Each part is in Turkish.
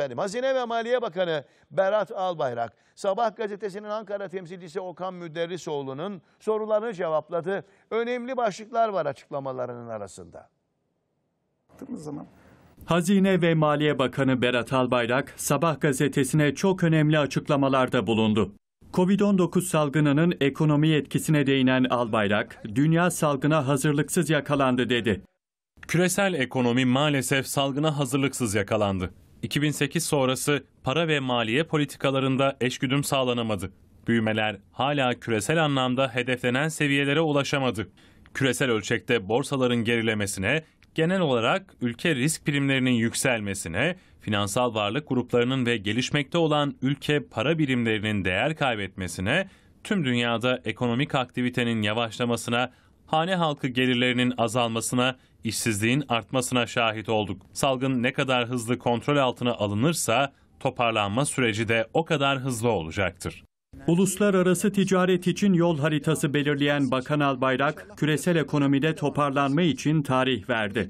Efendim, Hazine ve Maliye Bakanı Berat Albayrak, Sabah gazetesinin Ankara temsilcisi Okan Müderrisoğlu'nun sorularını cevapladı. Önemli başlıklar var açıklamalarının arasında. zaman Hazine ve Maliye Bakanı Berat Albayrak, Sabah gazetesine çok önemli açıklamalarda bulundu. Covid-19 salgınının ekonomi etkisine değinen Albayrak, dünya salgına hazırlıksız yakalandı dedi. Küresel ekonomi maalesef salgına hazırlıksız yakalandı. 2008 sonrası para ve maliye politikalarında eşgüdüm sağlanamadı. Büyümeler hala küresel anlamda hedeflenen seviyelere ulaşamadı. Küresel ölçekte borsaların gerilemesine, genel olarak ülke risk primlerinin yükselmesine, finansal varlık gruplarının ve gelişmekte olan ülke para birimlerinin değer kaybetmesine, tüm dünyada ekonomik aktivitenin yavaşlamasına, hane halkı gelirlerinin azalmasına, işsizliğin artmasına şahit olduk. Salgın ne kadar hızlı kontrol altına alınırsa toparlanma süreci de o kadar hızlı olacaktır. Uluslararası ticaret için yol haritası belirleyen Bakan Albayrak, küresel ekonomide toparlanma için tarih verdi.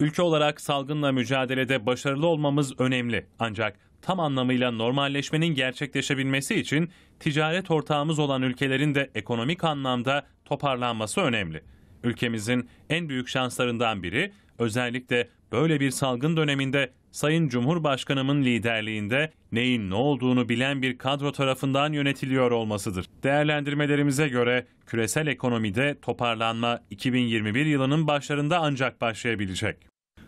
Ülke olarak salgınla mücadelede başarılı olmamız önemli. Ancak tam anlamıyla normalleşmenin gerçekleşebilmesi için ticaret ortağımız olan ülkelerin de ekonomik anlamda toparlanması önemli. Ülkemizin en büyük şanslarından biri özellikle böyle bir salgın döneminde Sayın Cumhurbaşkanımın liderliğinde neyin ne olduğunu bilen bir kadro tarafından yönetiliyor olmasıdır. Değerlendirmelerimize göre küresel ekonomide toparlanma 2021 yılının başlarında ancak başlayabilecek.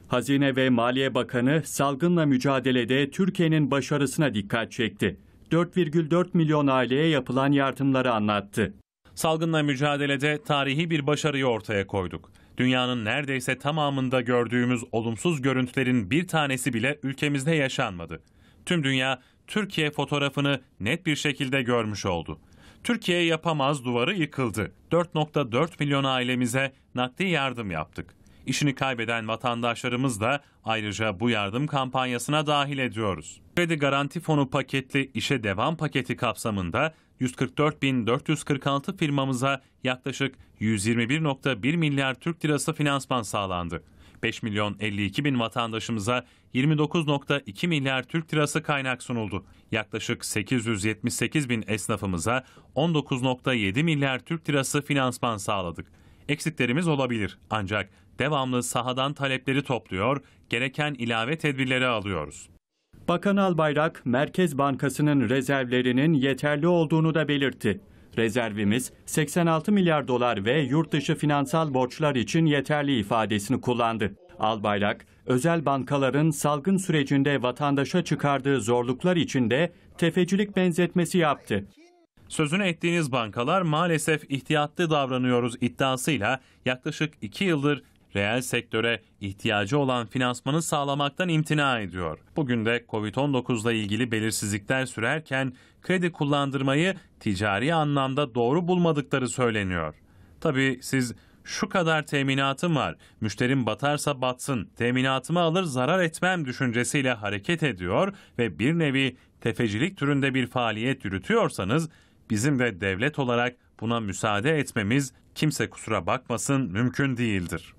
Hazine ve Maliye Bakanı salgınla mücadelede Türkiye'nin başarısına dikkat çekti. 4,4 milyon aileye yapılan yardımları anlattı. Salgınla mücadelede tarihi bir başarıyı ortaya koyduk. Dünyanın neredeyse tamamında gördüğümüz olumsuz görüntülerin bir tanesi bile ülkemizde yaşanmadı. Tüm dünya Türkiye fotoğrafını net bir şekilde görmüş oldu. Türkiye yapamaz duvarı yıkıldı. 4.4 milyon ailemize nakdi yardım yaptık. İşini kaybeden vatandaşlarımız da ayrıca bu yardım kampanyasına dahil ediyoruz. Kredi Garanti Fonu paketli işe devam paketi kapsamında 144.446 firmamıza yaklaşık 121.1 milyar Türk lirası finansman sağlandı. 5 milyon 52 bin vatandaşımıza 29.2 milyar Türk lirası kaynak sunuldu. Yaklaşık 878 bin esnafımıza 19.7 milyar Türk lirası finansman sağladık. Eksiklerimiz olabilir ancak devamlı sahadan talepleri topluyor, gereken ilave tedbirleri alıyoruz. Bakan Albayrak, Merkez Bankası'nın rezervlerinin yeterli olduğunu da belirtti. Rezervimiz 86 milyar dolar ve yurt dışı finansal borçlar için yeterli ifadesini kullandı. Albayrak, özel bankaların salgın sürecinde vatandaşa çıkardığı zorluklar içinde tefecilik benzetmesi yaptı. Sözünü ettiğiniz bankalar maalesef ihtiyatlı davranıyoruz iddiasıyla yaklaşık 2 yıldır reel sektöre ihtiyacı olan finansmanı sağlamaktan imtina ediyor. Bugün de Covid-19 ile ilgili belirsizlikler sürerken kredi kullandırmayı ticari anlamda doğru bulmadıkları söyleniyor. Tabii siz şu kadar teminatım var, müşterim batarsa batsın, teminatımı alır zarar etmem düşüncesiyle hareket ediyor ve bir nevi tefecilik türünde bir faaliyet yürütüyorsanız bizim de devlet olarak buna müsaade etmemiz kimse kusura bakmasın mümkün değildir.